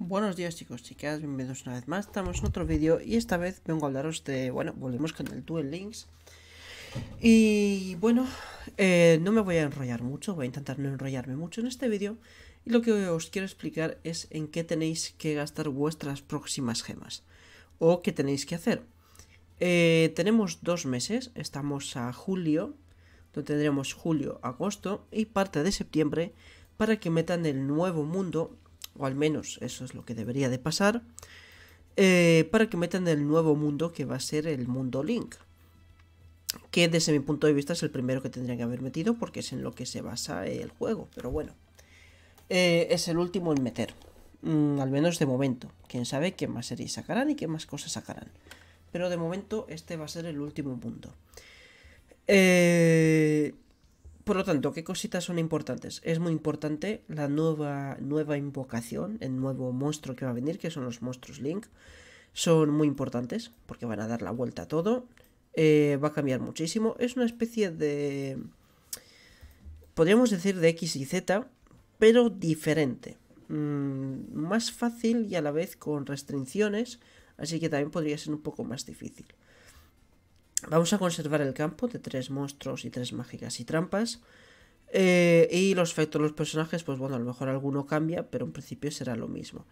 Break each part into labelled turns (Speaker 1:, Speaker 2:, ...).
Speaker 1: Buenos días chicos, chicas, bienvenidos una vez más, estamos en otro vídeo y esta vez vengo a hablaros de, bueno, volvemos con el Duel Links Y bueno, eh, no me voy a enrollar mucho, voy a intentar no enrollarme mucho en este vídeo Y lo que os quiero explicar es en qué tenéis que gastar vuestras próximas gemas O qué tenéis que hacer eh, Tenemos dos meses, estamos a julio, donde tendremos julio, agosto y parte de septiembre para que metan el nuevo mundo o al menos eso es lo que debería de pasar, eh, para que metan el nuevo mundo que va a ser el mundo Link. Que desde mi punto de vista es el primero que tendrían que haber metido porque es en lo que se basa el juego. Pero bueno, eh, es el último en meter. Mm, al menos de momento. Quién sabe qué más series sacarán y qué más cosas sacarán. Pero de momento este va a ser el último mundo Eh, por lo tanto, ¿qué cositas son importantes? Es muy importante la nueva, nueva invocación, el nuevo monstruo que va a venir, que son los monstruos Link. Son muy importantes porque van a dar la vuelta a todo. Eh, va a cambiar muchísimo. Es una especie de... Podríamos decir de X y Z, pero diferente. Mm, más fácil y a la vez con restricciones, así que también podría ser un poco más difícil. Vamos a conservar el campo de tres monstruos y tres mágicas y trampas. Eh, y los efectos de los personajes, pues bueno, a lo mejor alguno cambia, pero en principio será lo mismo.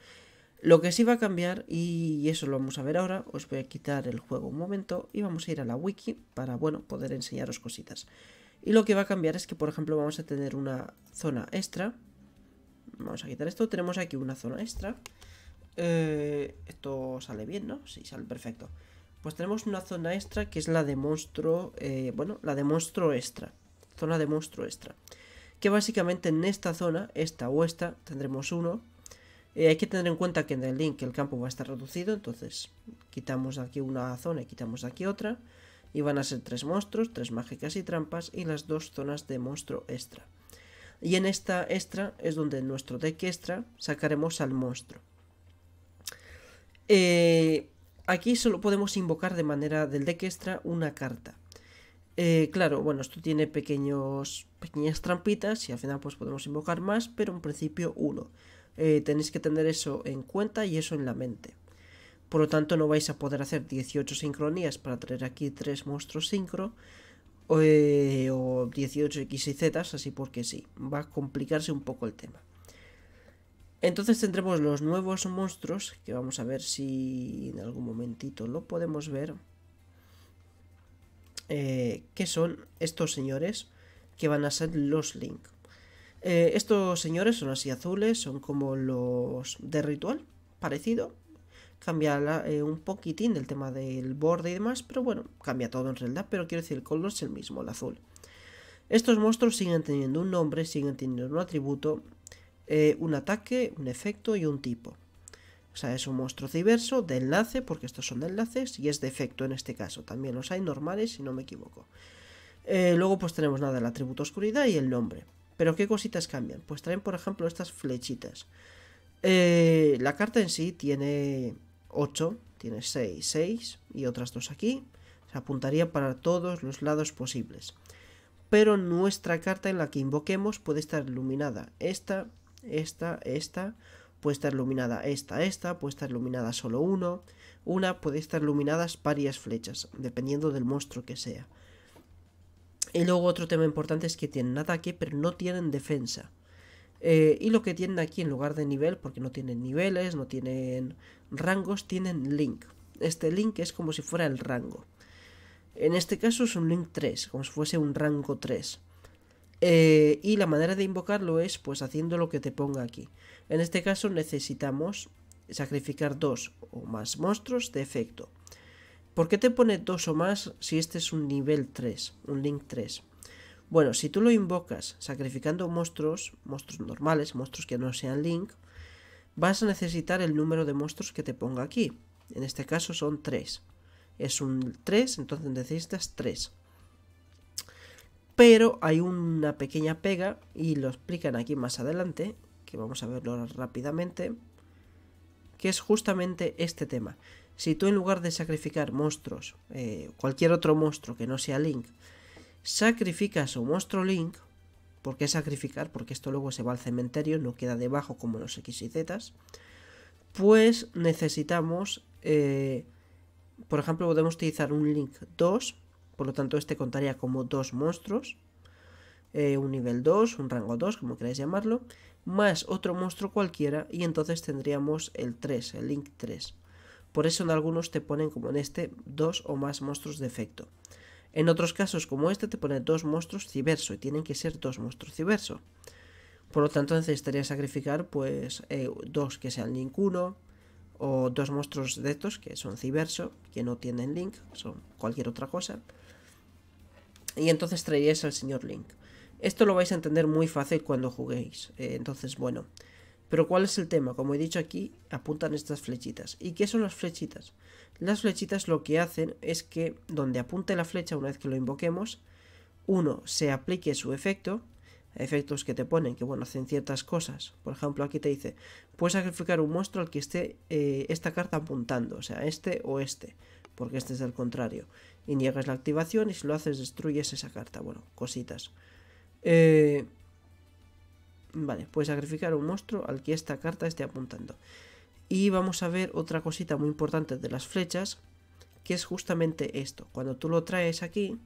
Speaker 1: Lo que sí va a cambiar, y eso lo vamos a ver ahora, os voy a quitar el juego un momento y vamos a ir a la wiki para, bueno, poder enseñaros cositas. Y lo que va a cambiar es que, por ejemplo, vamos a tener una zona extra. Vamos a quitar esto, tenemos aquí una zona extra. Eh, esto sale bien, ¿no? Sí, sale perfecto. Pues tenemos una zona extra que es la de monstruo, eh, bueno, la de monstruo extra. Zona de monstruo extra. Que básicamente en esta zona, esta o esta, tendremos uno. Eh, hay que tener en cuenta que en el link el campo va a estar reducido, entonces quitamos aquí una zona y quitamos aquí otra. Y van a ser tres monstruos, tres mágicas y trampas y las dos zonas de monstruo extra. Y en esta extra es donde en nuestro deck extra sacaremos al monstruo. Eh, Aquí solo podemos invocar de manera del deck extra una carta. Eh, claro, bueno, esto tiene pequeños, pequeñas trampitas y al final pues podemos invocar más, pero en principio uno. Eh, tenéis que tener eso en cuenta y eso en la mente. Por lo tanto no vais a poder hacer 18 sincronías para traer aquí tres monstruos sincro eh, o 18 X y Z, así porque sí, va a complicarse un poco el tema. Entonces tendremos los nuevos monstruos, que vamos a ver si en algún momentito lo podemos ver. Eh, que son estos señores que van a ser los Link. Eh, estos señores son así azules, son como los de ritual, parecido. Cambia eh, un poquitín del tema del borde y demás, pero bueno, cambia todo en realidad, pero quiero decir, el color es el mismo, el azul. Estos monstruos siguen teniendo un nombre, siguen teniendo un atributo, eh, un ataque, un efecto y un tipo. O sea, es un monstruo diverso de enlace, porque estos son de enlaces, y es de efecto en este caso. También los hay normales, si no me equivoco. Eh, luego pues tenemos nada, el atributo oscuridad y el nombre. Pero ¿qué cositas cambian? Pues traen, por ejemplo, estas flechitas. Eh, la carta en sí tiene 8, tiene 6, 6 y otras dos aquí. Se apuntaría para todos los lados posibles. Pero nuestra carta en la que invoquemos puede estar iluminada. Esta esta, esta, puede estar iluminada esta, esta, puede estar iluminada solo uno, una, puede estar iluminadas varias flechas, dependiendo del monstruo que sea. Y luego otro tema importante es que tienen ataque, pero no tienen defensa. Eh, y lo que tienen aquí en lugar de nivel, porque no tienen niveles, no tienen rangos, tienen link. Este link es como si fuera el rango. En este caso es un link 3, como si fuese un rango 3. Eh, y la manera de invocarlo es pues haciendo lo que te ponga aquí. En este caso necesitamos sacrificar dos o más monstruos de efecto. ¿Por qué te pone dos o más si este es un nivel 3, un link 3? Bueno, si tú lo invocas sacrificando monstruos, monstruos normales, monstruos que no sean link, vas a necesitar el número de monstruos que te ponga aquí. En este caso son tres. Es un 3, entonces necesitas 3. Pero hay una pequeña pega, y lo explican aquí más adelante, que vamos a verlo rápidamente, que es justamente este tema. Si tú en lugar de sacrificar monstruos, eh, cualquier otro monstruo que no sea Link, sacrificas un monstruo Link, ¿por qué sacrificar? Porque esto luego se va al cementerio, no queda debajo como los X y Z, pues necesitamos, eh, por ejemplo, podemos utilizar un Link 2 por lo tanto, este contaría como dos monstruos. Eh, un nivel 2, un rango 2, como queráis llamarlo. Más otro monstruo cualquiera. Y entonces tendríamos el 3, el link 3. Por eso en algunos te ponen como en este dos o más monstruos de efecto. En otros casos como este te pone dos monstruos ciberso y tienen que ser dos monstruos ciberso. Por lo tanto necesitaría sacrificar pues eh, dos que sean Link 1 o dos monstruos de estos que son ciberso, que no tienen Link, son cualquier otra cosa y entonces traeríais al señor Link. Esto lo vais a entender muy fácil cuando juguéis. Eh, entonces, bueno. Pero ¿cuál es el tema? Como he dicho aquí, apuntan estas flechitas. ¿Y qué son las flechitas? Las flechitas lo que hacen es que donde apunte la flecha una vez que lo invoquemos, uno, se aplique su efecto, efectos que te ponen, que bueno, hacen ciertas cosas. Por ejemplo, aquí te dice, puedes sacrificar un monstruo al que esté eh, esta carta apuntando, o sea, este o este porque este es el contrario. Y niegas la activación y si lo haces destruyes esa carta. Bueno, cositas. Eh, vale, puedes sacrificar un monstruo al que esta carta esté apuntando. Y vamos a ver otra cosita muy importante de las flechas, que es justamente esto. Cuando tú lo traes aquí,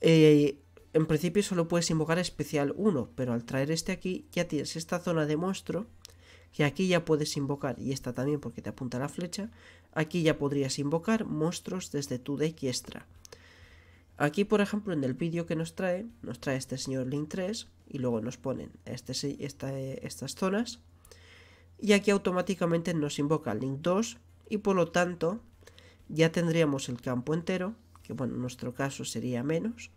Speaker 1: eh, en principio solo puedes invocar especial 1, pero al traer este aquí ya tienes esta zona de monstruo, que aquí ya puedes invocar, y esta también porque te apunta la flecha, Aquí ya podrías invocar monstruos desde tu deck extra. Aquí, por ejemplo, en el vídeo que nos trae, nos trae este señor Link 3 y luego nos ponen este, estas zonas. Y aquí automáticamente nos invoca Link 2 y por lo tanto ya tendríamos el campo entero, que bueno, en nuestro caso sería menos.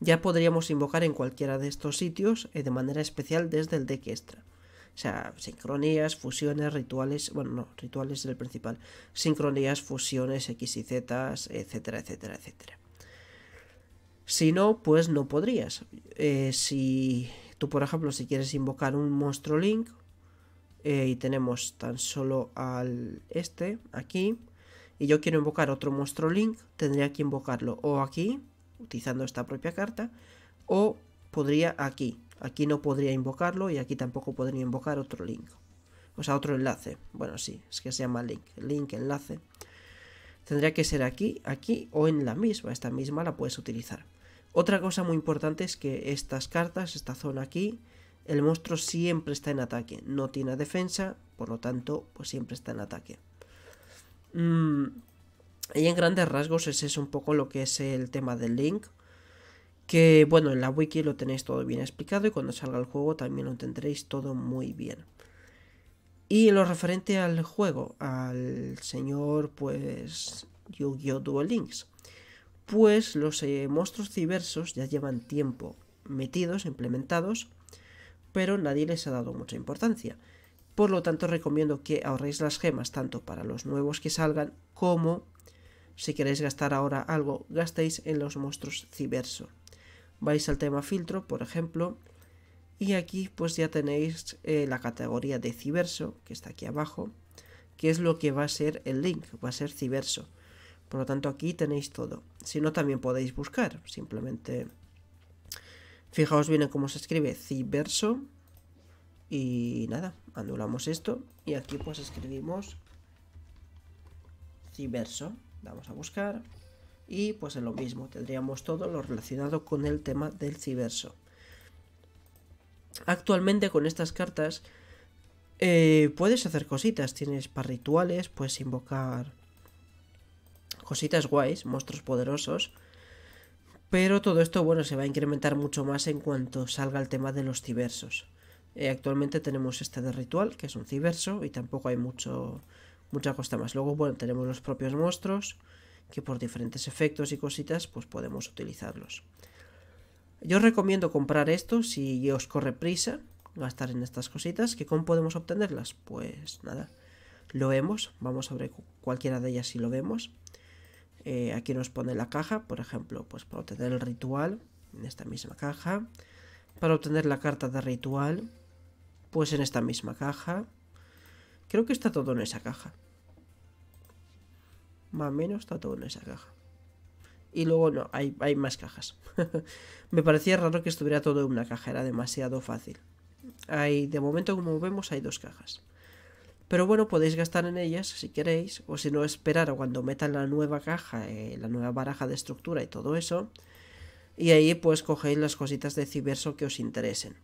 Speaker 1: Ya podríamos invocar en cualquiera de estos sitios eh, de manera especial desde el deck extra. O sea, sincronías, fusiones, rituales, bueno, no, rituales es el principal, sincronías, fusiones, X y Z, etcétera, etcétera, etcétera. Si no, pues no podrías. Eh, si tú, por ejemplo, si quieres invocar un monstruo Link, eh, y tenemos tan solo al este, aquí, y yo quiero invocar otro monstruo Link, tendría que invocarlo o aquí, utilizando esta propia carta, o podría aquí, Aquí no podría invocarlo y aquí tampoco podría invocar otro link. O sea, otro enlace. Bueno, sí, es que se llama link. Link, enlace. Tendría que ser aquí, aquí o en la misma. Esta misma la puedes utilizar. Otra cosa muy importante es que estas cartas, esta zona aquí, el monstruo siempre está en ataque. No tiene defensa, por lo tanto, pues siempre está en ataque. Mm, y en grandes rasgos ese es un poco lo que es el tema del Link que bueno, en la wiki lo tenéis todo bien explicado y cuando salga el juego también lo tendréis todo muy bien. Y lo referente al juego, al señor pues Yu-Gi-Oh! Duel Links, pues los eh, monstruos civersos ya llevan tiempo metidos, implementados, pero nadie les ha dado mucha importancia. Por lo tanto, recomiendo que ahorréis las gemas tanto para los nuevos que salgan como si queréis gastar ahora algo, gastéis en los monstruos civersos vais al tema filtro, por ejemplo, y aquí pues ya tenéis eh, la categoría de ciberso, que está aquí abajo, que es lo que va a ser el link, va a ser ciberso. Por lo tanto aquí tenéis todo. Si no también podéis buscar, simplemente fijaos bien en cómo se escribe ciberso y nada, anulamos esto y aquí pues escribimos ciberso. Vamos a buscar y pues en lo mismo, tendríamos todo lo relacionado con el tema del ciberso. Actualmente con estas cartas eh, puedes hacer cositas, tienes para rituales, puedes invocar cositas guays, monstruos poderosos. Pero todo esto, bueno, se va a incrementar mucho más en cuanto salga el tema de los cibersos. Eh, actualmente tenemos este de ritual, que es un ciberso, y tampoco hay mucho, mucha costa más. Luego, bueno, tenemos los propios monstruos, que por diferentes efectos y cositas pues podemos utilizarlos. Yo os recomiendo comprar esto si os corre prisa gastar en estas cositas. ¿Que cómo podemos obtenerlas? Pues nada, lo vemos. Vamos a ver cualquiera de ellas si lo vemos. Eh, aquí nos pone la caja, por ejemplo, pues para obtener el ritual en esta misma caja. Para obtener la carta de ritual, pues en esta misma caja. Creo que está todo en esa caja más o menos está todo en esa caja. Y luego no, hay, hay más cajas. Me parecía raro que estuviera todo en una caja, era demasiado fácil. Hay, de momento, como vemos, hay dos cajas. Pero bueno, podéis gastar en ellas si queréis, o si no, esperar a cuando metan la nueva caja, eh, la nueva baraja de estructura y todo eso. Y ahí pues cogéis las cositas de ciberso que os interesen.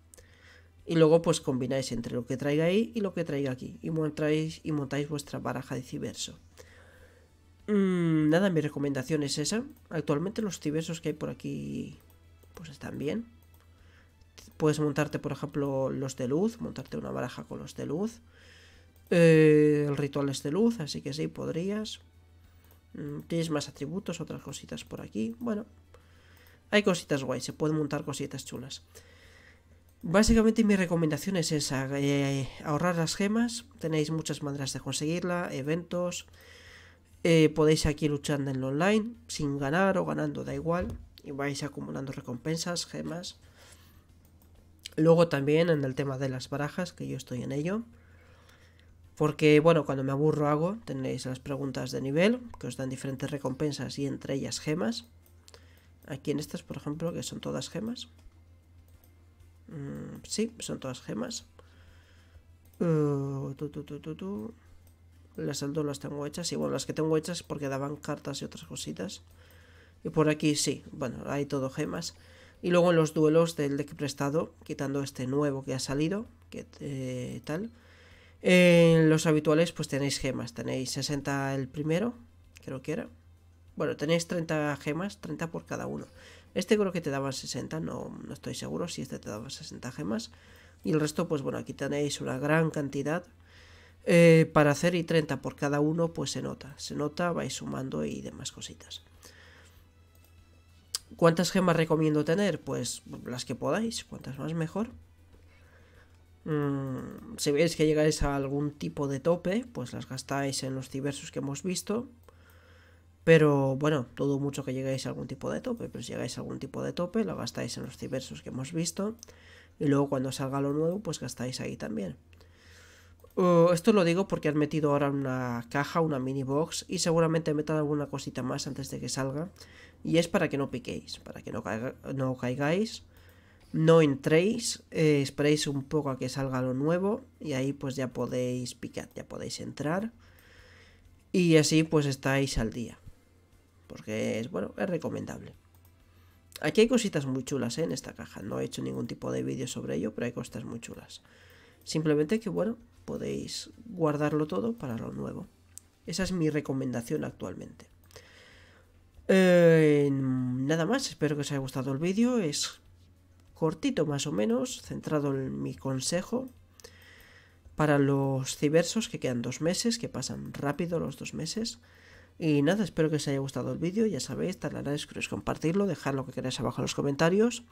Speaker 1: Y luego pues combináis entre lo que traiga ahí y lo que traiga aquí. Y montáis, y montáis vuestra baraja de ciberso Mm, nada, mi recomendación es esa. Actualmente los tibesos que hay por aquí pues están bien. Puedes montarte, por ejemplo, los de luz, montarte una baraja con los de luz. Eh, el ritual es de luz, así que sí, podrías. Mm, tienes más atributos, otras cositas por aquí. Bueno, hay cositas guay, se pueden montar cositas chulas. Básicamente mi recomendación es esa, eh, ahorrar las gemas, tenéis muchas maneras de conseguirla, eventos, eh, podéis aquí luchando en lo online, sin ganar o ganando, da igual. Y vais acumulando recompensas, gemas. Luego también en el tema de las barajas, que yo estoy en ello. Porque, bueno, cuando me aburro hago, tenéis las preguntas de nivel, que os dan diferentes recompensas y entre ellas gemas. Aquí en estas, por ejemplo, que son todas gemas. Mm, sí, son todas gemas. Uh, tu, tu, tu, las del las tengo hechas. Y bueno, las que tengo hechas porque daban cartas y otras cositas. Y por aquí sí, bueno, hay todo gemas. Y luego en los duelos del deck prestado, quitando este nuevo que ha salido, que eh, tal. En los habituales pues tenéis gemas, tenéis 60 el primero, creo que era. Bueno, tenéis 30 gemas, 30 por cada uno. Este creo que te daban 60, no, no estoy seguro si este te daba 60 gemas. Y el resto, pues bueno, aquí tenéis una gran cantidad. Eh, para hacer y 30 por cada uno, pues se nota, se nota, vais sumando y demás cositas. ¿Cuántas gemas recomiendo tener? Pues las que podáis, cuantas más mejor. Mm, si veis que llegáis a algún tipo de tope, pues las gastáis en los diversos que hemos visto. Pero bueno, todo mucho que llegáis a algún tipo de tope, pero si llegáis a algún tipo de tope, lo gastáis en los diversos que hemos visto. Y luego cuando salga lo nuevo, pues gastáis ahí también. Uh, esto lo digo porque han metido ahora una caja, una mini box y seguramente metan alguna cosita más antes de que salga. Y es para que no piquéis, para que no, caigáis, no entréis, eh, esperéis un poco a que salga lo nuevo y ahí pues ya podéis picar, ya podéis entrar. Y así pues estáis al día. Porque es, bueno, es recomendable. Aquí hay cositas muy chulas eh, en esta caja. No he hecho ningún tipo de vídeo sobre ello, pero hay cositas muy chulas. Simplemente que bueno, podéis guardarlo todo para lo nuevo. Esa es mi recomendación actualmente. Eh, nada más, espero que os haya gustado el vídeo. Es cortito más o menos, centrado en mi consejo. Para los cibersos que quedan dos meses, que pasan rápido los dos meses. Y nada, espero que os haya gustado el vídeo. Ya sabéis, tan vez queréis compartirlo, dejar lo que queráis abajo en los comentarios.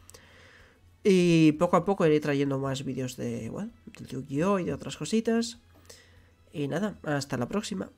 Speaker 1: Y poco a poco iré trayendo más vídeos de, Yu-Gi-Oh! y de otras cositas. Y nada, hasta la próxima.